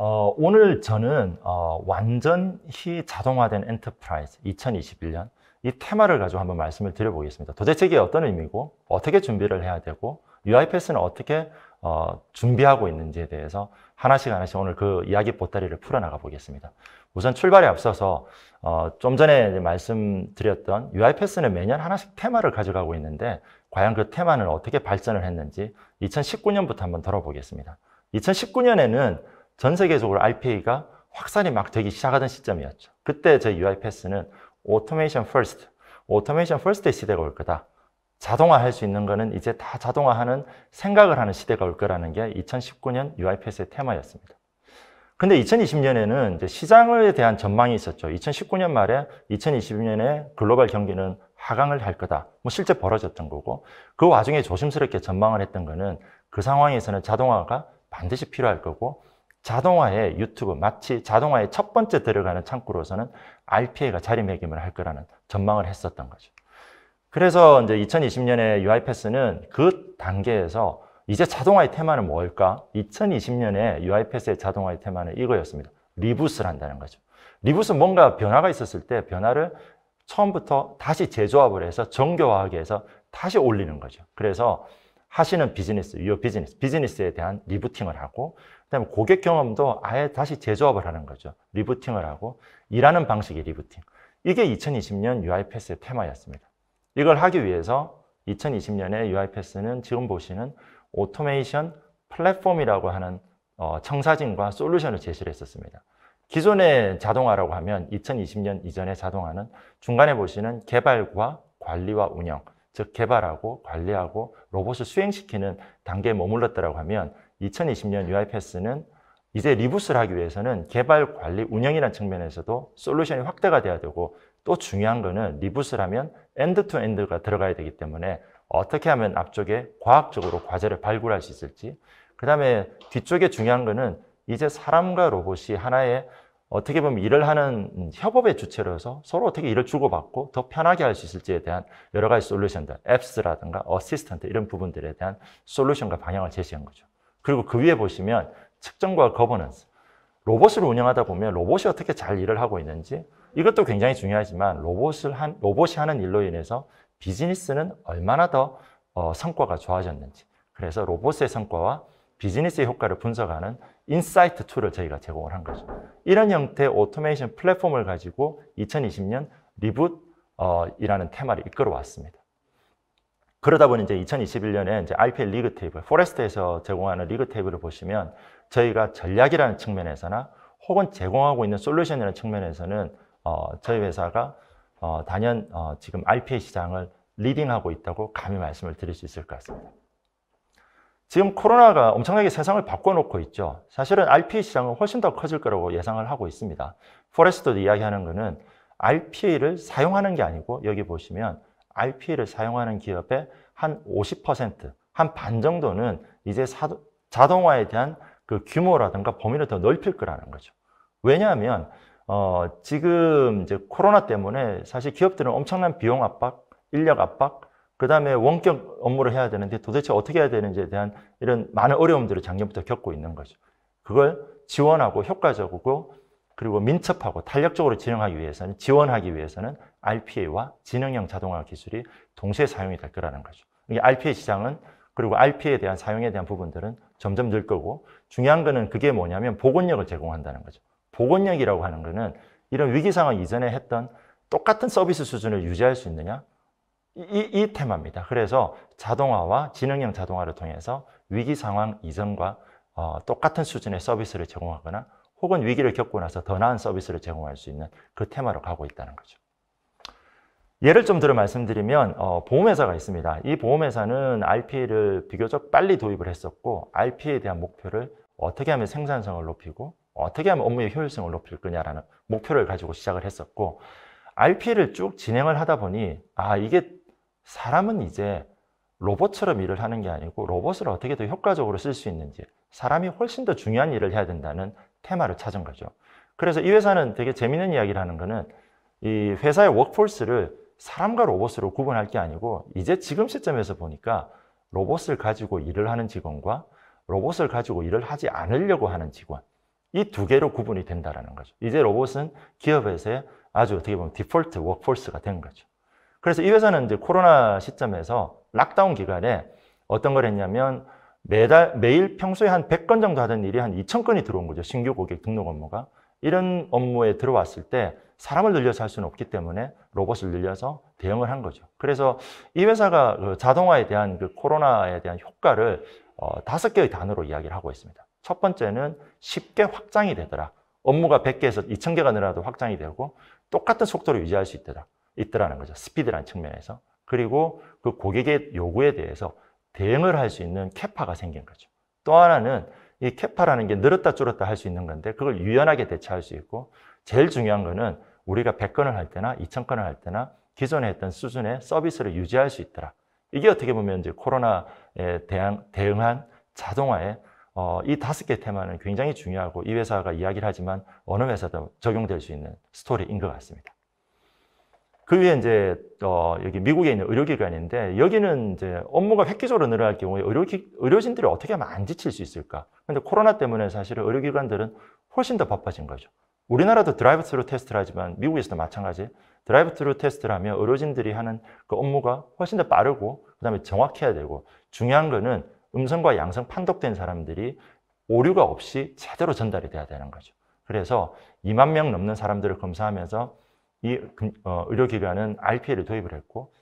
어, 오늘 저는 어, 완전히 자동화된 엔터프라이즈 2021년 이 테마를 가지고 한번 말씀을 드려보겠습니다. 도대체 이게 어떤 의미고 어떻게 준비를 해야 되고 UIPS는 어떻게 어, 준비하고 있는지에 대해서 하나씩 하나씩 오늘 그 이야기 보따리를 풀어나가 보겠습니다. 우선 출발에 앞서서 어, 좀 전에 말씀드렸던 UIPS는 매년 하나씩 테마를 가져가고 있는데 과연 그 테마는 어떻게 발전을 했는지 2019년부터 한번 들어보겠습니다. 2019년에는 전 세계적으로 RPA가 확산이 막 되기 시작하던 시점이었죠. 그때 제 UI패스는 오토메이션 퍼스트, 오토메이션 퍼스트의 시대가 올 거다. 자동화할 수 있는 거는 이제 다 자동화하는 생각을 하는 시대가 올 거라는 게 2019년 UI패스의 테마였습니다. 근데 2020년에는 이제 시장에 대한 전망이 있었죠. 2019년 말에 2020년에 글로벌 경기는 하강을 할 거다. 뭐 실제 벌어졌던 거고 그 와중에 조심스럽게 전망을 했던 거는 그 상황에서는 자동화가 반드시 필요할 거고 자동화의 유튜브 마치 자동화의 첫 번째 들어가는 창구로서는 RPA가 자리매김을 할 거라는 전망을 했었던 거죠. 그래서 이제 2020년에 UiPath는 그 단계에서 이제 자동화의 테마는 뭘까? 2020년에 UiPath의 자동화의 테마는 이거였습니다. 리부스를 한다는 거죠. 리부스는 뭔가 변화가 있었을 때 변화를 처음부터 다시 재조합을 해서 정교화하게 해서 다시 올리는 거죠. 그래서 하시는 비즈니스, 유효 비즈니스, 비즈니스에 대한 리부팅을 하고 그다음에 고객 경험도 아예 다시 재조합을 하는 거죠. 리부팅을 하고 일하는 방식의 리부팅. 이게 2020년 UI패스의 테마였습니다. 이걸 하기 위해서 2020년에 UI패스는 지금 보시는 오토메이션 플랫폼이라고 하는 어, 청사진과 솔루션을 제시를 했었습니다. 기존의 자동화라고 하면 2020년 이전의 자동화는 중간에 보시는 개발과 관리와 운영, 즉 개발하고 관리하고 로봇을 수행시키는 단계에 머물렀다고 하면 2020년 UiPath는 이제 리부스를 하기 위해서는 개발, 관리, 운영이라는 측면에서도 솔루션이 확대가 돼야 되고 또 중요한 거는 리부스를 하면 엔드 투 엔드가 들어가야 되기 때문에 어떻게 하면 앞쪽에 과학적으로 과제를 발굴할 수 있을지 그 다음에 뒤쪽에 중요한 거는 이제 사람과 로봇이 하나의 어떻게 보면 일을 하는 협업의 주체로서 서로 어떻게 일을 주고받고 더 편하게 할 수 있을지에 대한 여러 가지 솔루션들, 앱스라든가 어시스턴트 이런 부분들에 대한 솔루션과 방향을 제시한 거죠. 그리고 그 위에 보시면 측정과 거버넌스, 로봇을 운영하다 보면 로봇이 어떻게 잘 일을 하고 있는지 이것도 굉장히 중요하지만 로봇을 한, 로봇이 하는 일로 인해서 비즈니스는 얼마나 더 어, 성과가 좋아졌는지 그래서 로봇의 성과와 비즈니스의 효과를 분석하는 인사이트 툴을 저희가 제공을 한 거죠. 이런 형태의 오토메이션 플랫폼을 가지고 2020년 리붓이라는 어, 테마를 이끌어 왔습니다. 그러다 보니 이제 2021년에 이제 IPL 리그 테이블, 포레스트에서 제공하는 리그 테이블을 보시면 저희가 전략이라는 측면에서나 혹은 제공하고 있는 솔루션이라는 측면에서는 어, 저희 회사가 어, 단연 어, 지금 IPA 시장을 리딩하고 있다고 감히 말씀을 드릴 수 있을 것 같습니다. 지금 코로나가 엄청나게 세상을 바꿔놓고 있죠. 사실은 RPA 시장은 훨씬 더 커질 거라고 예상을 하고 있습니다. 포레스트도 이야기하는 거는 RPA를 사용하는 게 아니고 여기 보시면 RPA를 사용하는 기업의 한 50%, 한 반 정도는 이제 사도, 자동화에 대한 그 규모라든가 범위를 더 넓힐 거라는 거죠. 왜냐하면 어, 지금 이제 코로나 때문에 사실 기업들은 엄청난 비용 압박, 인력 압박, 그 다음에 원격 업무를 해야 되는데 도대체 어떻게 해야 되는지에 대한 이런 많은 어려움들을 작년부터 겪고 있는 거죠. 그걸 지원하고 효과적이고 그리고 민첩하고 탄력적으로 진행하기 위해서는 지원하기 위해서는 RPA와 지능형 자동화 기술이 동시에 사용이 될 거라는 거죠. RPA 시장은 그리고 RPA에 대한 사용에 대한 부분들은 점점 늘 거고 중요한 거는 그게 뭐냐면 보건력을 제공한다는 거죠. 보건력이라고 하는 거는 이런 위기 상황 이전에 했던 똑같은 서비스 수준을 유지할 수 있느냐 이, 이 테마입니다. 그래서 자동화와 지능형 자동화를 통해서 위기 상황 이전과 어, 똑같은 수준의 서비스를 제공하거나 혹은 위기를 겪고 나서 더 나은 서비스를 제공할 수 있는 그 테마로 가고 있다는 거죠. 예를 좀 들어 말씀드리면 어, 보험회사가 있습니다. 이 보험회사는 RPA를 비교적 빨리 도입을 했었고 RPA에 대한 목표를 어떻게 하면 생산성을 높이고 어떻게 하면 업무의 효율성을 높일 거냐라는 목표를 가지고 시작을 했었고 RPA를 쭉 진행을 하다 보니 아 이게 사람은 이제 로봇처럼 일을 하는 게 아니고 로봇을 어떻게 더 효과적으로 쓸 수 있는지 사람이 훨씬 더 중요한 일을 해야 된다는 테마를 찾은 거죠. 그래서 이 회사는 되게 재밌는 이야기를 하는 거는 이 회사의 워크포스를 사람과 로봇으로 구분할 게 아니고 이제 지금 시점에서 보니까 로봇을 가지고 일을 하는 직원과 로봇을 가지고 일을 하지 않으려고 하는 직원 이 두 개로 구분이 된다는 거죠. 이제 로봇은 기업에서의 아주 어떻게 보면 디폴트 워크포스가된 거죠. 그래서 이 회사는 이제 코로나 시점에서 락다운 기간에 어떤 걸 했냐면 매달 매일 평소에 한 100건 정도 하던 일이 한 2,000건이 들어온 거죠. 신규 고객 등록 업무가. 이런 업무에 들어왔을 때 사람을 늘려서 할 수는 없기 때문에 로봇을 늘려서 대응을 한 거죠. 그래서 이 회사가 그 자동화에 대한 그 코로나에 대한 효과를 어, 다섯 개의 단어로 이야기를 하고 있습니다. 첫 번째는 쉽게 확장이 되더라. 업무가 100개에서 2000개가 늘어나도 확장이 되고 똑같은 속도를 유지할 수 있더라. 있더라는 거죠. 스피드라는 측면에서. 그리고 그 고객의 요구에 대해서 대응을 할 수 있는 캐파가 생긴 거죠. 또 하나는 이 캐파라는 게 늘었다 줄었다 할 수 있는 건데 그걸 유연하게 대처할 수 있고 제일 중요한 거는 우리가 100건을 할 때나 2000건을 할 때나 기존에 했던 수준의 서비스를 유지할 수 있더라. 이게 어떻게 보면 이제 코로나에 대한 대응한 자동화에 어, 이 다섯 개 테마는 굉장히 중요하고 이 회사가 이야기를 하지만 어느 회사도 적용될 수 있는 스토리인 것 같습니다. 그 위에 이제 어 여기 미국에 있는 의료기관인데 여기는 이제 업무가 획기적으로 늘어날 경우에 의료 기 의료진들이 어떻게 하면 안 지칠 수 있을까? 근데 코로나 때문에 사실은 의료기관들은 훨씬 더 바빠진 거죠. 우리나라도 드라이브 트루 테스트를 하지만 미국에서도 마찬가지 드라이브 트루 테스트를 하면 의료진들이 하는 그 업무가 훨씬 더 빠르고 그다음에 정확해야 되고 중요한 거는 음성과 양성 판독된 사람들이 오류가 없이 제대로 전달이 돼야 되는 거죠. 그래서 2만 명 넘는 사람들을 검사하면서 이 어, 의료기관은 RPA를 도입을 했고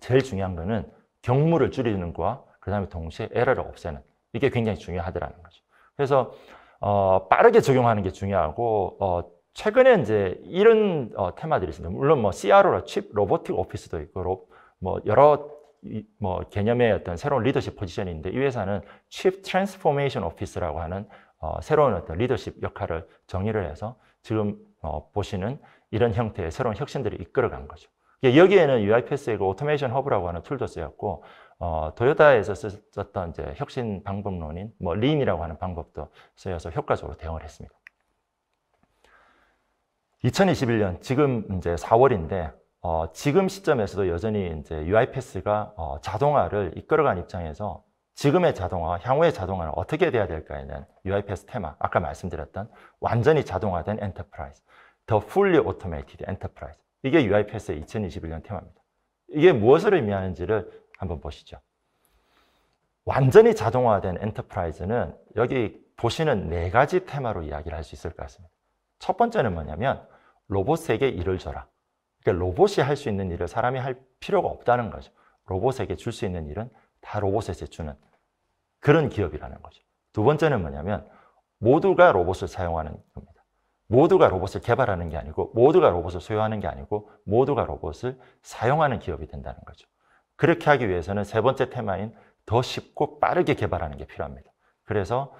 제일 중요한 거는 경무를 줄이는 거와 그 다음에 동시에 에러를 없애는 이게 굉장히 중요하더라는 거죠. 그래서 어, 빠르게 적용하는 게 중요하고 어, 최근에 이제 이런 어, 테마들이 있습니다. 물론 뭐 CRO라 칩 로보틱 오피스도 있고 로, 뭐 여러 이, 뭐 개념의 어떤 새로운 리더십 포지션이 있는데 이 회사는 칩 트랜스포메이션 오피스라고 하는 어, 새로운 어떤 리더십 역할을 정의를 해서 지금 어, 보시는 이런 형태의 새로운 혁신들을 이끌어간 거죠. 여기에는 UIPS가 오토메이션 허브라고 하는 툴도 쓰였고 어, 도요타에서 썼던 이제 혁신 방법론인 뭐 린이라고 하는 방법도 쓰여서 효과적으로 대응을 했습니다. 2021년 지금 이제 4월인데 어, 지금 시점에서도 여전히 이제 UIPS가 어, 자동화를 이끌어간 입장에서 지금의 자동화, 향후의 자동화는 어떻게 돼야 될까에 대 UIPS 테마, 아까 말씀드렸던 완전히 자동화된 엔터프라이즈, The Fully Automated Enterprise. 이게 UIPS의 2021년 테마입니다. 이게 무엇을 의미하는지를 한번 보시죠. 완전히 자동화된 엔터프라이즈는 여기 보시는 네 가지 테마로 이야기를 할 수 있을 것 같습니다. 첫 번째는 뭐냐면 로봇에게 일을 줘라. 그러니까 로봇이 할 수 있는 일을 사람이 할 필요가 없다는 거죠. 로봇에게 줄 수 있는 일은 다 로봇에게 주는 그런 기업이라는 거죠. 두 번째는 뭐냐면 모두가 로봇을 사용하는 겁니다. 모두가 로봇을 개발하는 게 아니고 모두가 로봇을 소유하는 게 아니고 모두가 로봇을 사용하는 기업이 된다는 거죠. 그렇게 하기 위해서는 세 번째 테마인 더 쉽고 빠르게 개발하는 게 필요합니다. 그래서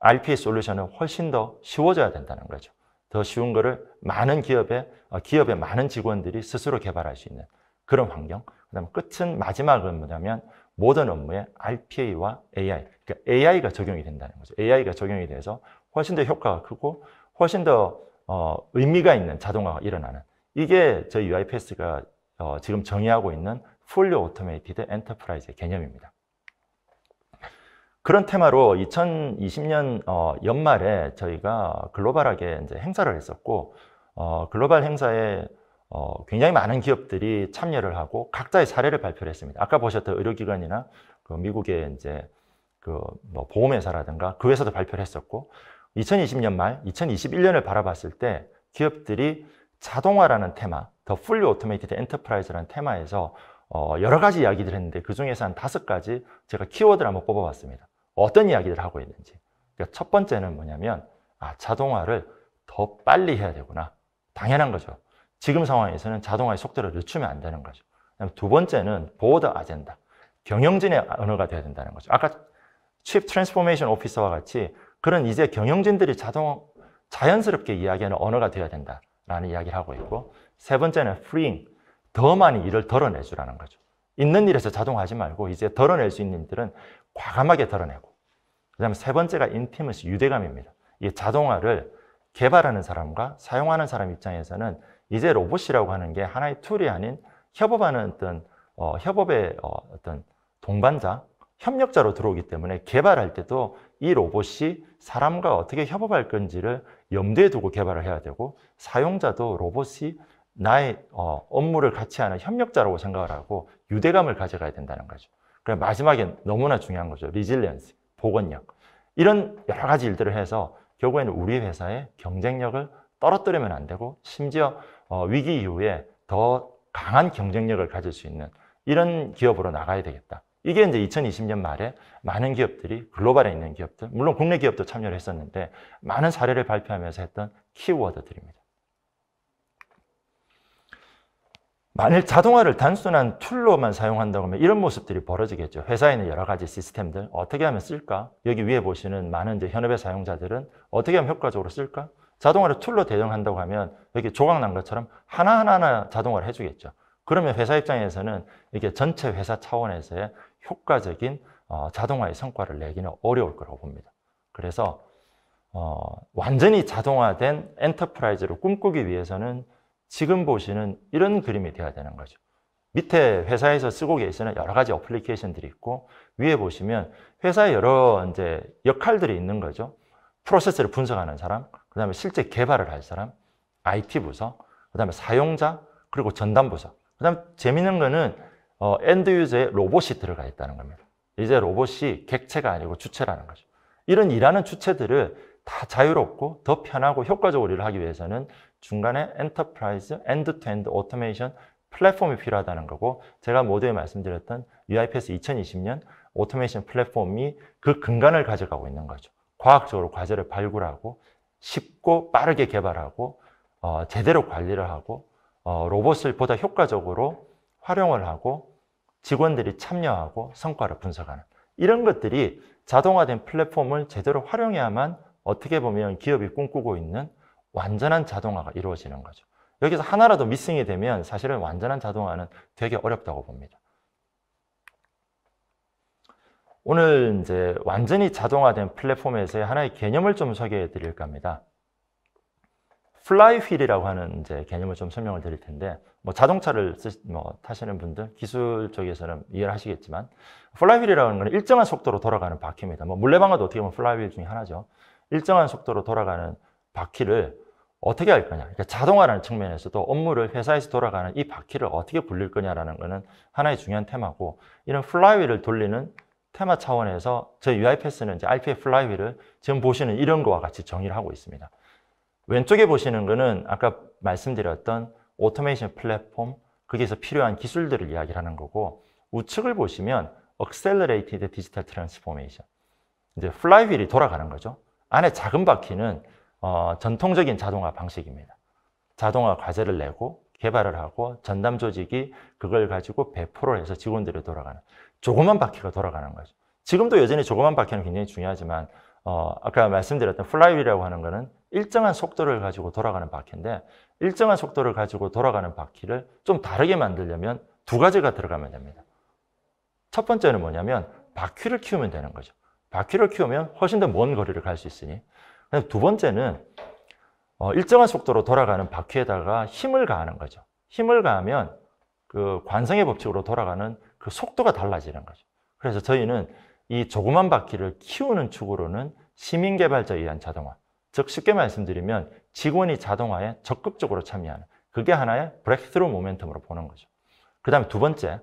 RPA 솔루션은 훨씬 더 쉬워져야 된다는 거죠. 더 쉬운 거를 많은 기업에 어, 기업의 많은 직원들이 스스로 개발할 수 있는 그런 환경. 그다음 끝은 마지막은 뭐냐면 모든 업무에 RPA와 AI, 그러니까 AI가 적용이 된다는 거죠. AI가 적용이 돼서 훨씬 더 효과가 크고 훨씬 더 어, 의미가 있는 자동화가 일어나는 이게 저희 UIPS가 어, 지금 정의하고 있는 Fully Automated Enterprise의 개념입니다. 그런 테마로 2020년 어, 연말에 저희가 글로벌하게 이제 행사를 했었고 어, 글로벌 행사에 어, 굉장히 많은 기업들이 참여를 하고 각자의 사례를 발표를 했습니다. 아까 보셨던 의료기관이나 그 미국의 이제 그뭐 보험회사라든가 그 회사도 발표를 했었고 2020년 말, 2021년을 바라봤을 때 기업들이 자동화라는 테마, 더 풀리 오토메이티드 엔터프라이즈라는 테마에서 어, 여러 가지 이야기들을 했는데 그 중에서 한 다섯 가지 제가 키워드를 한번 뽑아봤습니다. 어떤 이야기들을 하고 있는지. 그러니까 첫 번째는 뭐냐면 아, 자동화를 더 빨리 해야 되구나. 당연한 거죠. 지금 상황에서는 자동화의 속도를 늦추면 안 되는 거죠. 두 번째는 보더 아젠다. 경영진의 언어가 돼야 된다는 거죠. 아까 칩 트랜스포메이션 오피서와 같이 그런 이제 경영진들이 자동 자연스럽게 이야기하는 언어가 되어야 된다라는 이야기를 하고 있고 세 번째는 freeing, 더 많이 일을 덜어내주라는 거죠. 있는 일에서 자동하지 말고 이제 덜어낼 수 있는 일들은 과감하게 덜어내고 그 다음에 세 번째가 인티머시, 유대감입니다. 이 자동화를 개발하는 사람과 사용하는 사람 입장에서는 이제 로봇이라고 하는 게 하나의 툴이 아닌 협업하는 어떤 어, 협업의 어, 어떤 동반자, 협력자로 들어오기 때문에 개발할 때도 이 로봇이 사람과 어떻게 협업할 건지를 염두에 두고 개발을 해야 되고 사용자도 로봇이 나의 어, 업무를 같이 하는 협력자라고 생각을 하고 유대감을 가져가야 된다는 거죠. 그래 마지막엔 너무나 중요한 거죠. 리질리언스, 복원력. 이런 여러 가지 일들을 해서 결국에는 우리 회사의 경쟁력을 떨어뜨리면 안 되고 심지어 어, 위기 이후에 더 강한 경쟁력을 가질 수 있는 이런 기업으로 나가야 되겠다. 이게 이제 2020년 말에 많은 기업들이 글로벌에 있는 기업들, 물론 국내 기업도 참여를 했었는데 많은 사례를 발표하면서 했던 키워드들입니다. 만일 자동화를 단순한 툴로만 사용한다고 하면 이런 모습들이 벌어지겠죠. 회사에 있는 여러 가지 시스템들 어떻게 하면 쓸까? 여기 위에 보시는 많은 이제 현업의 사용자들은 어떻게 하면 효과적으로 쓸까? 자동화를 툴로 대응한다고 하면 이렇게 조각난 것처럼 하나하나 자동화를 해주겠죠. 그러면 회사 입장에서는 이게 전체 회사 차원에서의 효과적인 어, 자동화의 성과를 내기는 어려울 거라고 봅니다. 그래서 어, 완전히 자동화된 엔터프라이즈를 꿈꾸기 위해서는 지금 보시는 이런 그림이 돼야 되는 거죠. 밑에 회사에서 쓰고 계시는 여러 가지 어플리케이션들이 있고 위에 보시면 회사의 여러 이제 역할들이 있는 거죠. 프로세스를 분석하는 사람, 그 다음에 실제 개발을 할 사람, IT 부서, 그 다음에 사용자, 그리고 전담 부서. 그 다음에 재밌는 거는 어, 엔드 유저의 로봇이 들어가 있다는 겁니다. 이제 로봇이 객체가 아니고 주체라는 거죠. 이런 일하는 주체들을 다 자유롭고 더 편하고 효과적으로 일을 하기 위해서는 중간에 엔터프라이즈, 엔드투엔드 오토메이션 플랫폼이 필요하다는 거고 제가 모두에 말씀드렸던 UIPS 2020년 오토메이션 플랫폼이 그 근간을 가져가고 있는 거죠. 과학적으로 과제를 발굴하고 쉽고 빠르게 개발하고 어, 제대로 관리를 하고 어, 로봇을 보다 효과적으로 활용을 하고 직원들이 참여하고 성과를 분석하는 이런 것들이 자동화된 플랫폼을 제대로 활용해야만 어떻게 보면 기업이 꿈꾸고 있는 완전한 자동화가 이루어지는 거죠. 여기서 하나라도 미싱이 되면 사실은 완전한 자동화는 되게 어렵다고 봅니다. 오늘 이제 완전히 자동화된 플랫폼에서의 하나의 개념을 좀 소개해 드릴까 합니다. 플라이휠이라고 하는 이제 개념을 좀 설명을 드릴 텐데 뭐 자동차를 쓰뭐 타시는 분들 기술 쪽에서는 이해를 하시겠지만 플라이휠이라는 건 일정한 속도로 돌아가는 바퀴입니다. 뭐 물레방아도 어떻게 보면 플라이휠 중에 하나죠. 일정한 속도로 돌아가는 바퀴를 어떻게 할 거냐. 그러니까 자동화라는 측면에서도 업무를 회사에서 돌아가는 이 바퀴를 어떻게 불릴 거냐라는 것은 하나의 중요한 테마고 이런 플라이휠을 돌리는 테마 차원에서 저희 UIPS는 이제 RPA 플라이휠을 지금 보시는 이런 거와 같이 정의를 하고 있습니다. 왼쪽에 보시는 거는 아까 말씀드렸던 오토메이션 플랫폼, 거기에서 그 필요한 기술들을 이야기를 하는 거고 우측을 보시면 Accelerated Digital Transformation 이제 플라이휠이 돌아가는 거죠. 안에 작은 바퀴는 어, 전통적인 자동화 방식입니다. 자동화 과제를 내고 개발을 하고 전담 조직이 그걸 가지고 배포를 해서 직원들이 돌아가는 조그만 바퀴가 돌아가는 거죠. 지금도 여전히 조그만 바퀴는 굉장히 중요하지만 어, 아까 말씀드렸던 플라이휠이라고 하는 거는 일정한 속도를 가지고 돌아가는 바퀴인데 일정한 속도를 가지고 돌아가는 바퀴를 좀 다르게 만들려면 두 가지가 들어가면 됩니다. 첫 번째는 뭐냐면 바퀴를 키우면 되는 거죠. 바퀴를 키우면 훨씬 더 먼 거리를 갈 수 있으니 두 번째는 어, 일정한 속도로 돌아가는 바퀴에다가 힘을 가하는 거죠. 힘을 가하면 그 관성의 법칙으로 돌아가는 그 속도가 달라지는 거죠. 그래서 저희는 이 조그만 바퀴를 키우는 축으로는 시민개발자에 의한 자동화, 즉 쉽게 말씀드리면 직원이 자동화에 적극적으로 참여하는 그게 하나의 브렉스루 모멘텀으로 보는 거죠. 그 다음에 두 번째,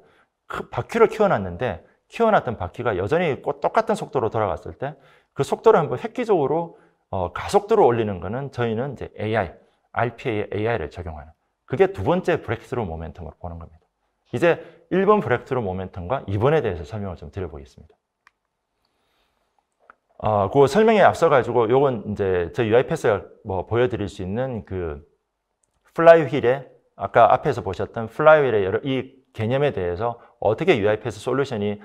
그 바퀴를 키워놨는데 키워놨던 바퀴가 여전히 똑같은 속도로 돌아갔을 때 그 속도를 한번 획기적으로 어, 가속도를 올리는 거는 저희는 이제 AI, r p a AI를 적용하는 그게 두 번째 브렉스루 모멘텀으로 보는 겁니다. 이제 1번 브렉스루 모멘텀과 2번에 대해서 설명을 좀 드려보겠습니다. 어, 그 설명에 앞서가지고 요건 이제 저 UI패스가 뭐 보여드릴 수 있는 그플라이휠에 아까 앞에서 보셨던 플라이휠의 여러 이 개념에 대해서 어떻게 UI패스 솔루션이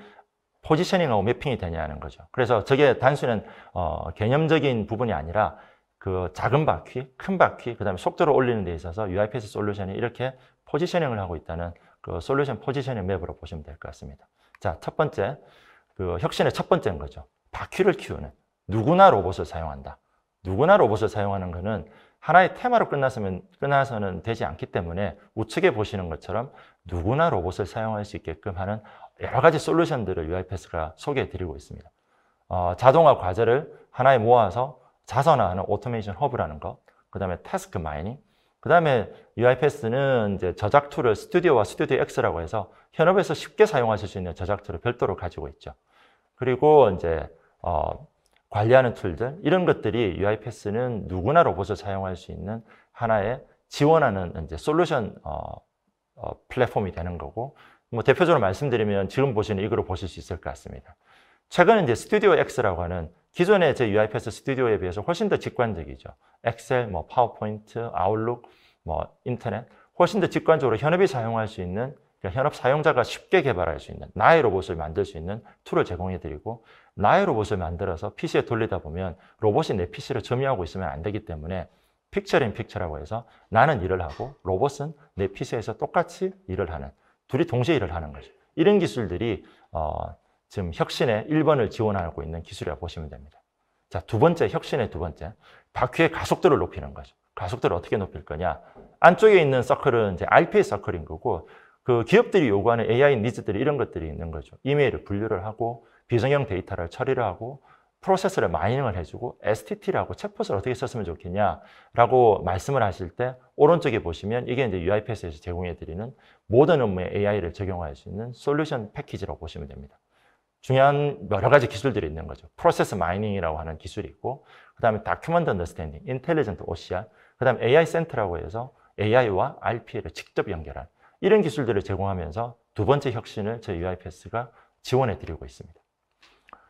포지셔닝하고 매핑이 되냐는 거죠. 그래서 저게 단순한 어, 개념적인 부분이 아니라 그 작은 바퀴, 큰 바퀴, 그 다음에 속도를 올리는 데 있어서 UIPS 솔루션이 이렇게 포지셔닝을 하고 있다는 그 솔루션 포지셔닝 맵으로 보시면 될 것 같습니다. 자, 첫 번째, 그 혁신의 첫 번째인 거죠. 바퀴를 키우는 누구나 로봇을 사용한다. 누구나 로봇을 사용하는 것은 하나의 테마로 끝나서면, 끝나서는 되지 않기 때문에 우측에 보시는 것처럼 누구나 로봇을 사용할 수 있게끔 하는 여러 가지 솔루션들을 UIPS가 소개해 드리고 있습니다. 어, 자동화 과제를 하나에 모아서 자선화하는 오토메이션 허브라는 것, 그 다음에 태스크 마이닝, 그 다음에 UIPS는 이제 저작 툴을 스튜디오와 스튜디오 X라고 해서 현업에서 쉽게 사용하실 수 있는 저작 툴을 별도로 가지고 있죠. 그리고 이제 어, 관리하는 툴들 이런 것들이 UI패스는 누구나 로봇을 사용할 수 있는 하나의 지원하는 이제 솔루션 어, 어, 플랫폼이 되는 거고 뭐 대표적으로 말씀드리면 지금 보시는 이거로 보실 수 있을 것 같습니다. 최근 이제 스튜디오 X라고 하는 기존의 제 UI패스 스튜디오에 비해서 훨씬 더 직관적이죠. 엑셀, 뭐 파워포인트, 아웃룩, 뭐 인터넷 훨씬 더 직관적으로 현업이 사용할 수 있는 그러니까 현업 사용자가 쉽게 개발할 수 있는 나의 로봇을 만들 수 있는 툴을 제공해드리고 나의 로봇을 만들어서 PC에 돌리다 보면 로봇이 내 PC를 점유하고 있으면 안 되기 때문에 픽처 인 픽처라고 해서 나는 일을 하고 로봇은 내 PC에서 똑같이 일을 하는 둘이 동시에 일을 하는 거죠. 이런 기술들이 어, 지금 혁신의 1번을 지원하고 있는 기술이라고 보시면 됩니다. 자, 두 번째 혁신의 두 번째. 바퀴의 가속도를 높이는 거죠. 가속도를 어떻게 높일 거냐? 안쪽에 있는 서클은 이제 RPA 서클인 거고 그 기업들이 요구하는 AI 니즈들이 이런 것들이 있는 거죠. 이메일을 분류를 하고 비정형 데이터를 처리를 하고 프로세스를 마이닝을 해주고 STT라고 챗봇을 어떻게 썼으면 좋겠냐라고 말씀을 하실 때 오른쪽에 보시면 이게 이제 UiPath에서 제공해드리는 모든 업무에 AI를 적용할 수 있는 솔루션 패키지라고 보시면 됩니다. 중요한 여러 가지 기술들이 있는 거죠. 프로세스 마이닝이라고 하는 기술이 있고 그 다음에 다큐먼트 언더스탠딩, 인텔리전트 OCR, 그 다음에 AI 센터라고 해서 AI와 RPA를 직접 연결한 이런 기술들을 제공하면서 두 번째 혁신을 저희 UIPS가 지원해 드리고 있습니다.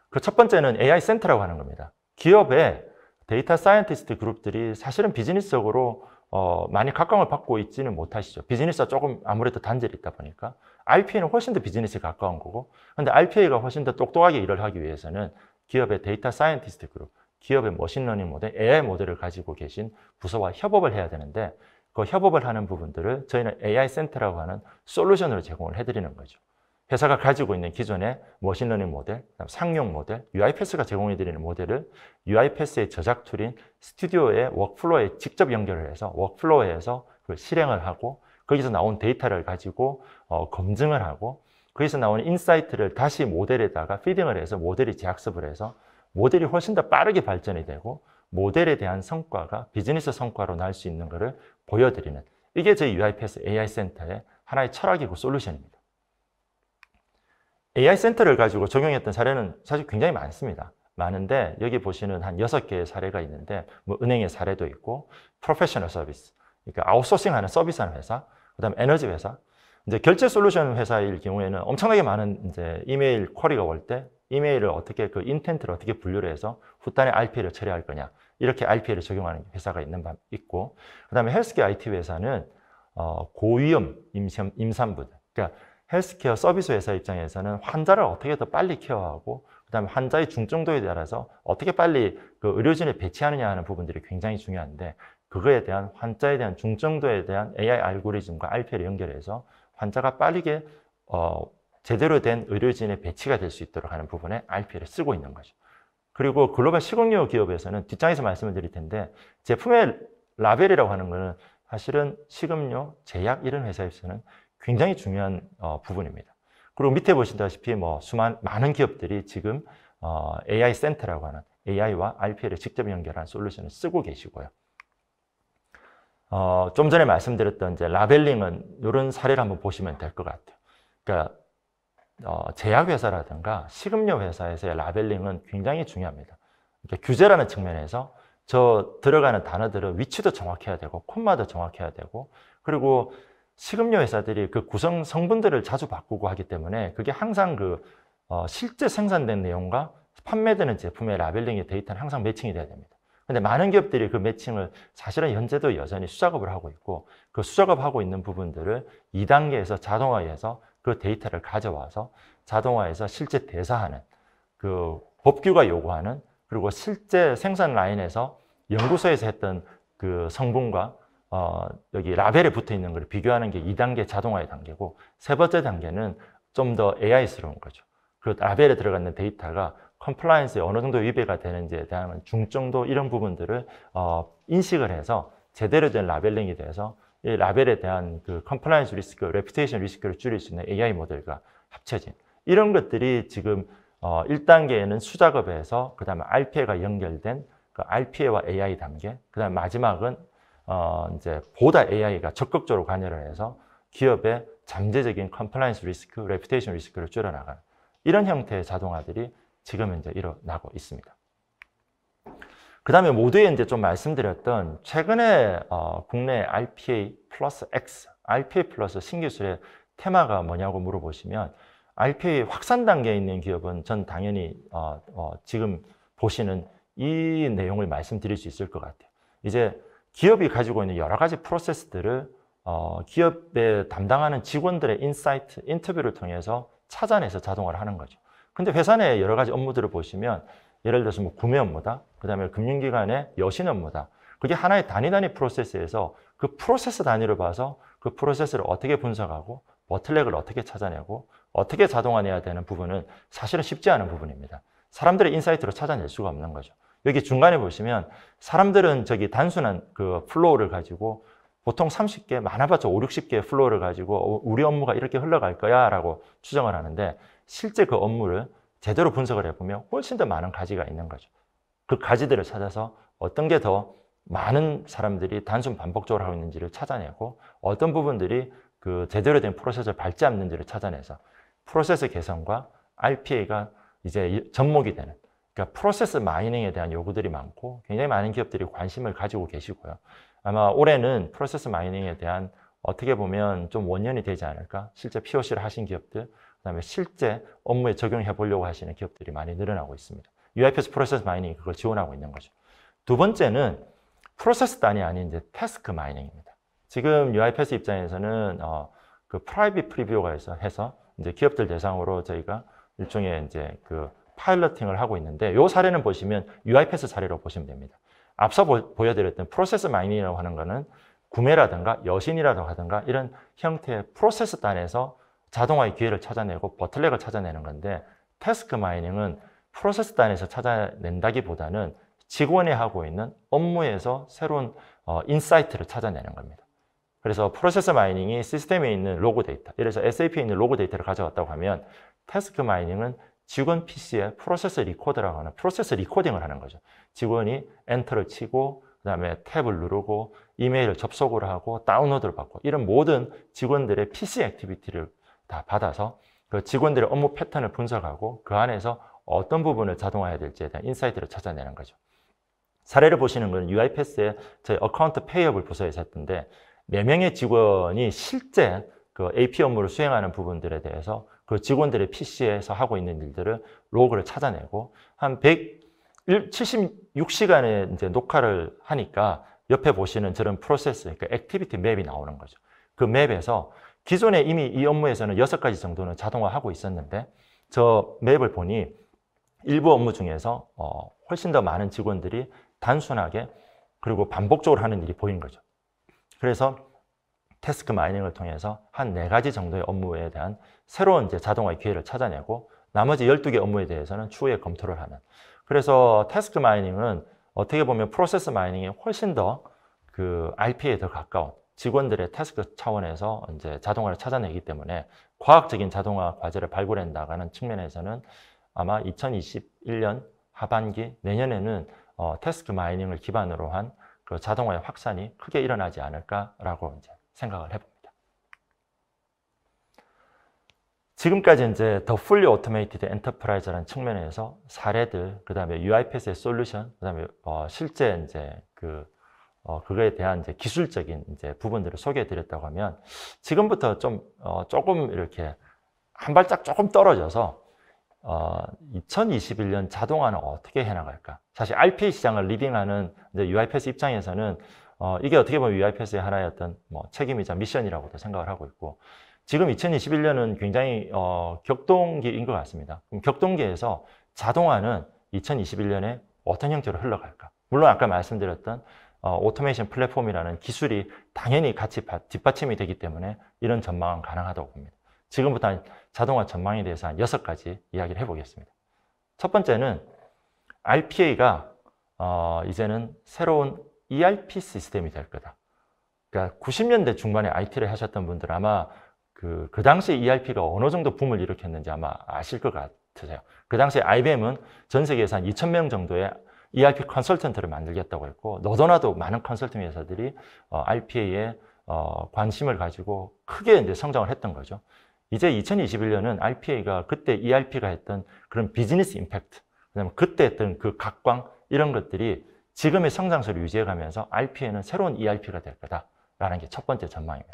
그 첫 번째는 AI 센터라고 하는 겁니다. 기업의 데이터 사이언티스트 그룹들이 사실은 비즈니스적으로 어, 많이 각광을 받고 있지는 못하시죠. 비즈니스가 조금 아무래도 단절이 있다 보니까 IPA는 훨씬 더 비즈니스에 가까운 거고 근데 IPA가 훨씬 더 똑똑하게 일을 하기 위해서는 기업의 데이터 사이언티스트 그룹, 기업의 머신러닝 모델, AI 모델을 가지고 계신 부서와 협업을 해야 되는데 그 협업을 하는 부분들을 저희는 AI 센터라고 하는 솔루션으로 제공을 해드리는 거죠. 회사가 가지고 있는 기존의 머신러닝 모델, 상용 모델, UiPath가 제공해드리는 모델을 UiPath의 저작 툴인 스튜디오의 워크플로우에 직접 연결을 해서 워크플로우에서 그 실행을 하고 거기서 나온 데이터를 가지고 어, 검증을 하고 거기서 나온 인사이트를 다시 모델에다가 피딩을 해서 모델이 재학습을 해서 모델이 훨씬 더 빠르게 발전이 되고 모델에 대한 성과가 비즈니스 성과로 날 수 있는 것을 보여드리는 이게 저희 UiPath AI 센터의 하나의 철학이고 솔루션입니다. AI 센터를 가지고 적용했던 사례는 사실 굉장히 많습니다. 많은데 여기 보시는 한 6개의 사례가 있는데 뭐 은행의 사례도 있고 프로페셔널 서비스, 그러니까 아웃소싱하는 서비스하는 회사, 그다음에 에너지 회사, 이제 결제 솔루션 회사일 경우에는 엄청나게 많은 이제 이메일 쿼리가 올 때 이메일을 어떻게 그 인텐트를 어떻게 분류를 해서 후단의 RP를 처리할 거냐 이렇게 i p l 를 적용하는 회사가 있는 바 있고 그다음에 헬스케어 IT 회사는 어, 고위험 임산, 임산부들 그러니까 헬스케어 서비스 회사 입장에서는 환자를 어떻게 더 빨리 케어하고 그다음에 환자의 중증도에 따라서 어떻게 빨리 그 의료진을 배치하느냐 하는 부분들이 굉장히 중요한데 그거에 대한 환자에 대한 중증도에 대한 AI 알고리즘과 r p l 를 연결해서 환자가 빠르게 어, 제대로 된 의료진의 배치가 될 수 있도록 하는 부분에 r p l 를 쓰고 있는 거죠. 그리고 글로벌 식용료 기업에서는 뒷장에서 말씀을 드릴 텐데 제품의 라벨이라고 하는 것은 사실은 식음료, 제약 이런 회사에서는 굉장히 중요한 어, 부분입니다. 그리고 밑에 보시다시피 뭐수많 많은 기업들이 지금 어, AI 센터라고 하는 AI와 RPL을 직접 연결한 솔루션을 쓰고 계시고요. 어, 좀 전에 말씀드렸던 이제 라벨링은 이런 사례를 한번 보시면 될 것 같아요. 그러니까 어, 제약회사라든가 식음료 회사에서의 라벨링은 굉장히 중요합니다. 그러니까 규제라는 측면에서 저 들어가는 단어들은 위치도 정확해야 되고 콤마도 정확해야 되고 그리고 식음료 회사들이 그 구성 성분들을 자주 바꾸고 하기 때문에 그게 항상 그 어, 실제 생산된 내용과 판매되는 제품의 라벨링의 데이터는 항상 매칭이 돼야 됩니다. 근데 많은 기업들이 그 매칭을 사실은 현재도 여전히 수작업을 하고 있고 그 수작업하고 있는 부분들을 2단계에서 자동화해서 그 데이터를 가져와서 자동화해서 실제 대사하는 그 법규가 요구하는 그리고 실제 생산 라인에서 연구소에서 했던 그 성분과 어, 여기 라벨에 붙어 있는 걸 비교하는 게 2단계 자동화의 단계고 세 번째 단계는 좀 더 AI스러운 거죠. 그 라벨에 들어가는 데이터가 컴플라이언스에 어느 정도 위배가 되는지에 대한 중증도 이런 부분들을 어, 인식을 해서 제대로 된 라벨링이 돼서 이 라벨에 대한 그 컴플라이언스 리스크, 레피테이션 리스크를 줄일 수 있는 AI 모델과 합쳐진 이런 것들이 지금 어 1단계에는 수작업에서 그다음에 RPA가 연결된 그 RPA와 AI 단계, 그다음 마지막은 어 이제 보다 AI가 적극적으로 관여를 해서 기업의 잠재적인 컴플라이언스 리스크, 레피테이션 리스크를 줄여나가는 이런 형태의 자동화들이 지금 이제 일어나고 있습니다. 그 다음에 모두에 이제 좀 말씀드렸던 최근에 어, 국내 RPA 플러스 X, RPA 플러스 신기술의 테마가 뭐냐고 물어보시면 RPA 확산 단계에 있는 기업은 전 당연히 어, 어, 지금 보시는 이 내용을 말씀드릴 수 있을 것 같아요. 이제 기업이 가지고 있는 여러 가지 프로세스들을 어, 기업에 담당하는 직원들의 인사이트, 인터뷰를 통해서 찾아내서 자동화를 하는 거죠. 근데 회사 내 여러 가지 업무들을 보시면 예를 들어서 뭐 구매 업무다, 그 다음에 금융기관의 여신 업무다. 그게 하나의 단위 단위 프로세스에서 그 프로세스 단위로 봐서 그 프로세스를 어떻게 분석하고 버틀렉을 어떻게 찾아내고 어떻게 자동화해야 되는 부분은 사실은 쉽지 않은 부분입니다. 사람들의 인사이트로 찾아낼 수가 없는 거죠. 여기 중간에 보시면 사람들은 저기 단순한 그 플로우를 가지고 보통 30개, 많아봤자 5, 60개의 플로우를 가지고 어, 우리 업무가 이렇게 흘러갈 거야 라고 추정을 하는데 실제 그 업무를 제대로 분석을 해보면 훨씬 더 많은 가지가 있는 거죠. 그 가지들을 찾아서 어떤 게 더 많은 사람들이 단순 반복적으로 하고 있는지를 찾아내고 어떤 부분들이 그 제대로 된 프로세스를 밟지 않는지를 찾아내서 프로세스 개선과 RPA가 이제 접목이 되는 그러니까 프로세스 마이닝에 대한 요구들이 많고 굉장히 많은 기업들이 관심을 가지고 계시고요. 아마 올해는 프로세스 마이닝에 대한 어떻게 보면 좀 원년이 되지 않을까? 실제 POC를 하신 기업들, 그다음에 실제 업무에 적용해 보려고 하시는 기업들이 많이 늘어나고 있습니다. u i p 에 프로세스 마이닝이 그걸 지원하고 있는 거죠. 두 번째는 프로세스 단이 아닌 이제 태스크 마이닝입니다. 지금 u i p 에 입장에서는 어, 그 프라이빗 프리뷰가 해서 해서 이제 기업들 대상으로 저희가 일종의 이제 그 파일러팅을 하고 있는데 이 사례는 보시면 u i p 에 사례로 보시면 됩니다. 앞서 보, 여드렸던 프로세스 마이닝이라고 하는 거는 구매라든가 여신이라든가 이런 형태의 프로세스 단에서 자동화의 기회를 찾아내고 버틀렉을 찾아내는 건데 태스크 마이닝은 프로세스 단에서 찾아낸다기보다는 직원이 하고 있는 업무에서 새로운 어, 인사이트를 찾아내는 겁니다. 그래서 프로세스 마이닝이 시스템에 있는 로그 데이터, 이래서 SAP에 있는 로그 데이터를 가져왔다고 하면 태스크 마이닝은 직원 PC에 프로세스 리코더라고 하는 프로세스 리코딩을 하는 거죠. 직원이 엔터를 치고 그 다음에 탭을 누르고 이메일을 접속을 하고 다운로드를 받고 이런 모든 직원들의 PC 액티비티를 다 받아서 그 직원들의 업무 패턴을 분석하고 그 안에서 어떤 부분을 자동화해야 될지에 대한 인사이트를 찾아내는 거죠. 사례를 보시는 건 UiPath의 저희 어카운트 페이업을 부서에서 했던데 4명의 직원이 실제 그 AP 업무를 수행하는 부분들에 대해서 그 직원들의 PC에서 하고 있는 일들을 로그를 찾아내고 한 176시간의 이제 녹화를 하니까 옆에 보시는 저런 프로세스, 그러니까 액티비티 맵이 나오는 거죠. 그 맵에서 기존에 이미 이 업무에서는 여섯 가지 정도는 자동화하고 있었는데 저 맵을 보니 일부 업무 중에서 어, 훨씬 더 많은 직원들이 단순하게 그리고 반복적으로 하는 일이 보인 거죠. 그래서 태스크 마이닝을 통해서 한 네 가지 정도의 업무에 대한 새로운 이제 자동화의 기회를 찾아내고 나머지 12개 업무에 대해서는 추후에 검토를 하는 그래서 태스크 마이닝은 어떻게 보면 프로세스 마이닝이 훨씬 더 그 RP에 a 더 가까운 직원들의 태스크 차원에서 이제 자동화를 찾아내기 때문에 과학적인 자동화 과제를 발굴해 나가는 측면에서는 아마 2021년 하반기 내년에는 어, 태스크 마이닝을 기반으로 한 그 자동화의 확산이 크게 일어나지 않을까라고 이제 생각을 해봅니다. 지금까지 이제 더 풀리 오토메이티드 엔터프라이즈라는 측면에서 사례들, 그 다음에 UiPath의 솔루션, 그 다음에 어, 실제 이제 그 어, 그거에 대한 이제 기술적인 이제 부분들을 소개해 드렸다고 하면 지금부터 좀 어, 조금 이렇게 한 발짝 조금 떨어져서 어, 2021년 자동화는 어떻게 해나갈까? 사실 RP 시장을 리딩하는 이제 UIPS 입장에서는 어, 이게 어떻게 보면 UIPS의 하나의 어떤 뭐 책임이자 미션이라고도 생각을 하고 있고 지금 2021년은 굉장히 어, 격동기인 것 같습니다. 그럼 격동기에서 자동화는 2021년에 어떤 형태로 흘러갈까? 물론 아까 말씀드렸던 어, 오토메이션 플랫폼이라는 기술이 당연히 같이 뒷받침이 되기 때문에 이런 전망은 가능하다고 봅니다. 지금부터 자동화 전망에 대해서 한 6가지 이야기를 해보겠습니다. 첫 번째는 RPA가 어, 이제는 새로운 ERP 시스템이 될 거다. 그러니까 90년대 중반에 IT를 하셨던 분들 아마 그, 그 당시 ERP가 어느 정도 붐을 일으켰는지 아마 아실 것 같으세요. 그 당시 IBM은 전 세계에서 한 2,000명 정도의 ERP 컨설턴트를 만들겠다고 했고 너도나도 많은 컨설팅 회사들이 RPA에 어, 어, 관심을 가지고 크게 이제 성장을 했던 거죠. 이제 2021년은 RPA가 그때 ERP가 했던 그런 비즈니스 임팩트, 그다음에 그때 했던 그 각광 이런 것들이 지금의 성장세를 유지해가면서 RPA는 새로운 ERP가 될 거다라는 게 첫 번째 전망입니다.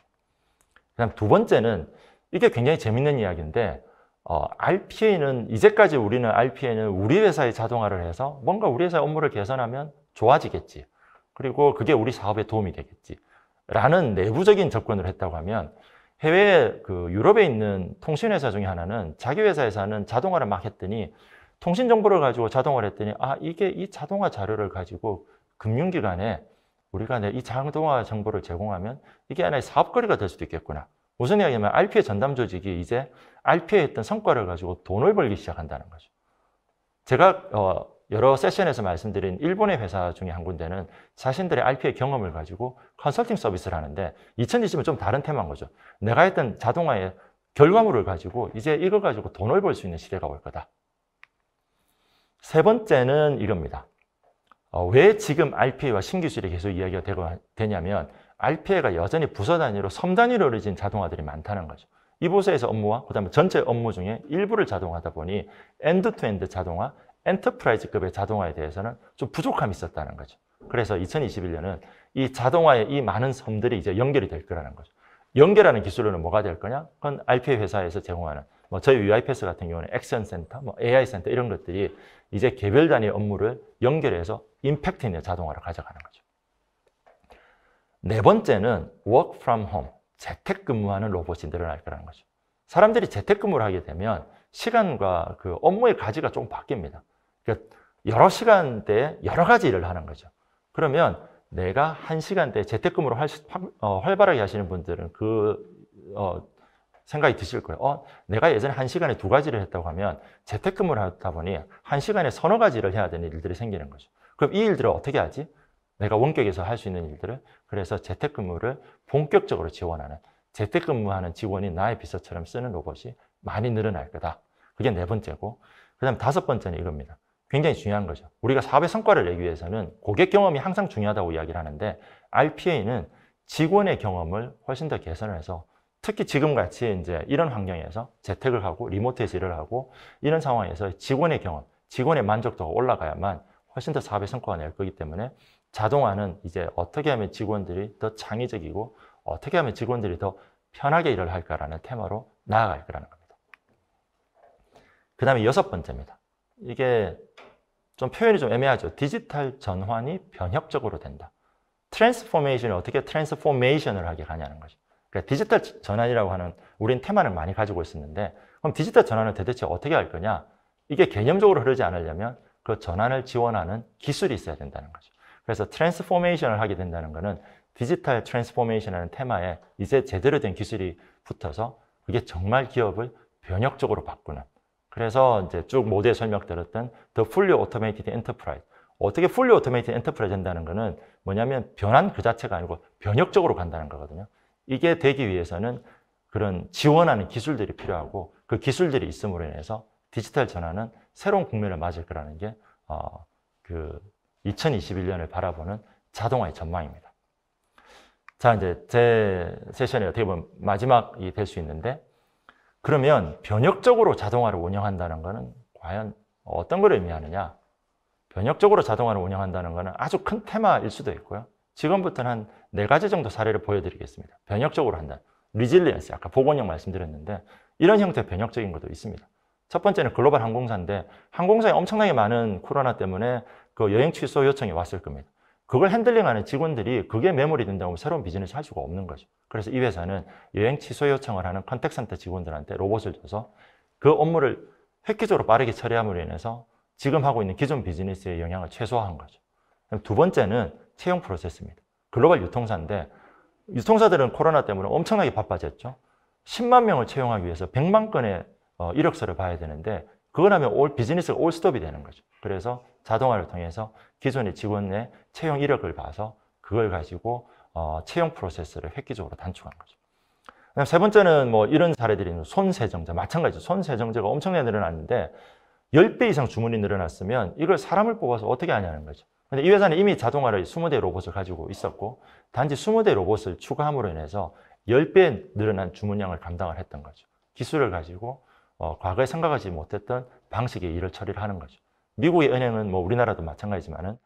그다음 두 번째는 이게 굉장히 재밌는 이야기인데 어, RPA는 이제까지 우리는 RPA는 우리 회사의 자동화를 해서 뭔가 우리 회사의 업무를 개선하면 좋아지겠지. 그리고 그게 우리 사업에 도움이 되겠지. 라는 내부적인 접근을 했다고 하면 해외 그 유럽에 있는 통신회사 중에 하나는 자기 회사에서는 자동화를 막 했더니 통신 정보를 가지고 자동화를 했더니 아 이게 이 자동화 자료를 가지고 금융기관에 우리가 이 자동화 정보를 제공하면 이게 하나의 사업거리가 될 수도 있겠구나. 무슨 이야기냐면 RPA 전담 조직이 이제 RP에 했던 성과를 가지고 돈을 벌기 시작한다는 거죠. 제가 어, 여러 세션에서 말씀드린 일본의 회사 중에 한 군데는 자신들의 RP의 경험을 가지고 컨설팅 서비스를 하는데 2020은 좀 다른 테마인 거죠. 내가 했던 자동화의 결과물을 가지고 이제 이걸 가지고 돈을 벌 수 있는 시대가 올 거다. 세 번째는 이겁니다. 어, 왜 지금 RPA와 신기술이 계속 이야기가 되고, 되냐면 RPA가 여전히 부서 단위로 섬 단위로 이루어진 자동화들이 많다는 거죠. 이부서에서 업무와 그다음에 전체 업무 중에 일부를 자동화하다 보니 엔드투엔드 자동화, 엔터프라이즈급의 자동화에 대해서는 좀 부족함이 있었다는 거죠. 그래서 2021년은 이 자동화의 이 많은 섬들이 이제 연결이 될 거라는 거죠. 연결하는 기술로는 뭐가 될 거냐? 그건 RPA 회사에서 제공하는 뭐 저희 UiPath 같은 경우는 액션 센터, 뭐 AI 센터 이런 것들이 이제 개별 단위 업무를 연결해서 임팩트 있는 자동화를 가져가는 거죠. 네 번째는 work from home. 재택근무하는 로봇이 늘어날 거라는 거죠. 사람들이 재택근무를 하게 되면 시간과 그 업무의 가지가 좀 바뀝니다. 그러니까 여러 시간대에 여러 가지 일을 하는 거죠. 그러면 내가 한 시간대에 재택근무를 활, 어, 활발하게 하시는 분들은 그 어, 생각이 드실 거예요. 어, 내가 예전에 한 시간에 두 가지를 했다고 하면 재택근무를 하다 보니 한 시간에 서너 가지를 해야 되는 일들이 생기는 거죠. 그럼 이 일들을 어떻게 하지? 내가 원격에서 할 수 있는 일들을 그래서 재택근무를 본격적으로 지원하는 재택근무하는 직원이 나의 비서처럼 쓰는 로봇이 많이 늘어날 거다. 그게 네 번째고 그 다음 다섯 번째는 이겁니다. 굉장히 중요한 거죠. 우리가 사업의 성과를 내기 위해서는 고객 경험이 항상 중요하다고 이야기를 하는데 RPA는 직원의 경험을 훨씬 더 개선을 해서 특히 지금같이 이제 이런 환경에서 재택을 하고 리모트에서 일을 하고 이런 상황에서 직원의 경험, 직원의 만족도가 올라가야만 훨씬 더 사업의 성과가 낼 거기 때문에 자동화는 이제 어떻게 하면 직원들이 더 창의적이고 어떻게 하면 직원들이 더 편하게 일을 할까라는 테마로 나아갈 거라는 겁니다. 그 다음에 여섯 번째입니다. 이게 좀 표현이 좀 애매하죠. 디지털 전환이 변혁적으로 된다. 트랜스포메이션을 어떻게 트랜스포메이션을 하게 하냐는 거죠. 그러니까 디지털 전환이라고 하는 우린 테마를 많이 가지고 있었는데 그럼 디지털 전환을 도대체 어떻게 할 거냐? 이게 개념적으로 흐르지 않으려면 그 전환을 지원하는 기술이 있어야 된다는 거죠. 그래서 트랜스포메이션을 하게 된다는 것은 디지털 트랜스포메이션이라는 테마에 이제 제대로 된 기술이 붙어서 그게 정말 기업을 변혁적으로 바꾸는 그래서 이제 쭉 모델 설명드렸던 더 풀리 오토메이티드 엔터프라이즈 어떻게 풀리 오토메이티드 엔터프라이즈 된다는 것은 뭐냐면 변환 그 자체가 아니고 변혁적으로 간다는 거거든요 이게 되기 위해서는 그런 지원하는 기술들이 필요하고 그 기술들이 있음으로 인해서 디지털 전환은 새로운 국면을 맞을 거라는 게 어, 그 2021년을 바라보는 자동화의 전망입니다. 자, 이제 제세션이 어떻게 보면 마지막이 될 수 있는데, 그러면 변혁적으로 자동화를 운영한다는 것은 과연 어떤 걸 의미하느냐? 변혁적으로 자동화를 운영한다는 것은 아주 큰 테마일 수도 있고요. 지금부터는 한 네 가지 정도 사례를 보여드리겠습니다. 변혁적으로 한다. 리질리언스, 아까 보건형 말씀드렸는데, 이런 형태의 변혁적인 것도 있습니다. 첫 번째는 글로벌 항공사인데, 항공사에 엄청나게 많은 코로나 때문에 그 여행 취소 요청이 왔을 겁니다. 그걸 핸들링하는 직원들이 그게 메모리 된다고 새로운 비즈니스 할 수가 없는 거죠. 그래서 이 회사는 여행 취소 요청을 하는 컨택센터 직원들한테 로봇을 줘서 그 업무를 획기적으로 빠르게 처리함으로 인해서 지금 하고 있는 기존 비즈니스의 영향을 최소화한 거죠. 두 번째는 채용 프로세스입니다. 글로벌 유통사인데 유통사들은 코로나 때문에 엄청나게 바빠졌죠. 10만 명을 채용하기 위해서 100만 건의 어, 이력서를 봐야 되는데 그걸 하면 올 비즈니스가 올 스톱이 되는 거죠. 그래서 자동화를 통해서 기존의 직원의 채용 이력을 봐서 그걸 가지고 어, 채용 프로세스를 획기적으로 단축한 거죠. 그다음 세 번째는 뭐 이런 사례들이 있는 손세정제 마찬가지죠. 손세정제가 엄청나게 늘어났는데 10배 이상 주문이 늘어났으면 이걸 사람을 뽑아서 어떻게 하냐는 거죠. 근데 이 회사는 이미 자동화를 20대 로봇을 가지고 있었고 단지 20대 로봇을 추가함으로 인해서 10배 늘어난 주문량을 감당을 했던 거죠. 기술을 가지고 어, 과거에 생각하지 못했던 방식의 일을 처리를 하는 거죠. 미국의 은행은 뭐 우리나라도 마찬가지지만은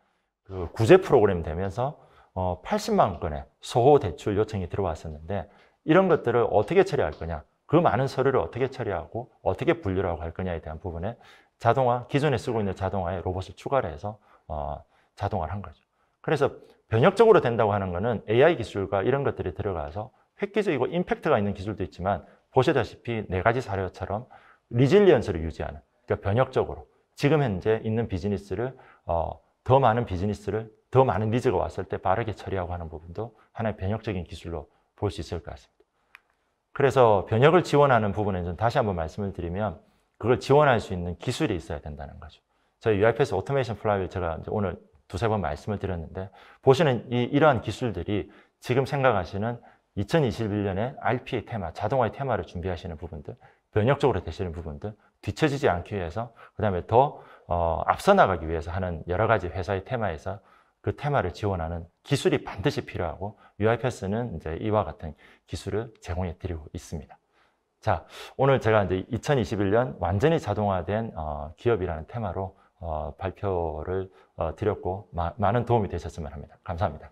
그 구제 프로그램 되면서 어, 80만 건의 소호 대출 요청이 들어왔었는데 이런 것들을 어떻게 처리할 거냐, 그 많은 서류를 어떻게 처리하고 어떻게 분류를 고할 거냐에 대한 부분에 자동화, 기존에 쓰고 있는 자동화에 로봇을 추가를 해서 어, 자동화를 한 거죠. 그래서 변혁적으로 된다고 하는 것은 AI 기술과 이런 것들이 들어가서 획기적이고 임팩트가 있는 기술도 있지만 보시다시피 네 가지 사례처럼 리질리언스를 유지하는 그러니까 변혁적으로 지금 현재 있는 비즈니스를 어, 더 많은 비즈니스를 더 많은 니즈가 왔을 때 빠르게 처리하고 하는 부분도 하나의 변혁적인 기술로 볼 수 있을 것 같습니다. 그래서 변혁을 지원하는 부분에는 다시 한번 말씀을 드리면 그걸 지원할 수 있는 기술이 있어야 된다는 거죠. 저희 UIPS 오토메이션 플라이를 제가 오늘 두세 번 말씀을 드렸는데 보시는 이, 이러한 기술들이 지금 생각하시는 2021년에 RPA 테마, 자동화의 테마를 준비하시는 부분들 면역적으로 되시는 부분들 뒤처지지 않기 위해서 그 다음에 더 어, 앞서 나가기 위해서 하는 여러 가지 회사의 테마에서 그 테마를 지원하는 기술이 반드시 필요하고 UIPS는 이제 이와 같은 기술을 제공해 드리고 있습니다. 자, 오늘 제가 이제 2021년 완전히 자동화된 어, 기업이라는 테마로 어, 발표를 어, 드렸고 마, 많은 도움이 되셨으면 합니다. 감사합니다.